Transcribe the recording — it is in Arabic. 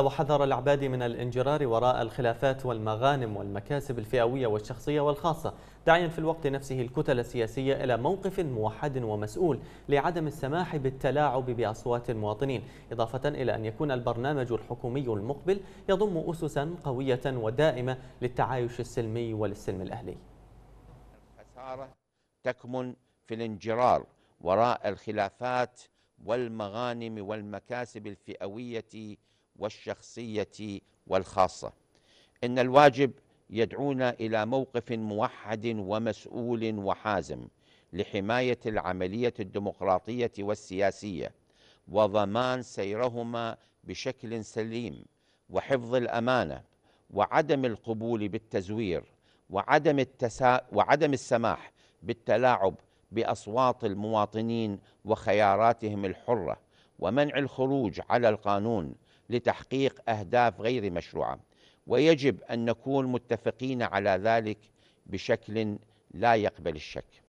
وحذر العباد من الانجرار وراء الخلافات والمغانم والمكاسب الفئوية والشخصية والخاصة داعيا في الوقت نفسه الكتل السياسية إلى موقف موحد ومسؤول لعدم السماح بالتلاعب بأصوات المواطنين إضافة إلى أن يكون البرنامج الحكومي المقبل يضم أسسا قوية ودائمة للتعايش السلمي والسلم الأهلي الخسارة تكمن في الانجرار وراء الخلافات والمغانم والمكاسب الفئوية والشخصيه والخاصه ان الواجب يدعونا الى موقف موحد ومسؤول وحازم لحمايه العمليه الديمقراطيه والسياسيه وضمان سيرهما بشكل سليم وحفظ الامانه وعدم القبول بالتزوير وعدم التسا وعدم السماح بالتلاعب باصوات المواطنين وخياراتهم الحره ومنع الخروج على القانون لتحقيق أهداف غير مشروعة ويجب أن نكون متفقين على ذلك بشكل لا يقبل الشك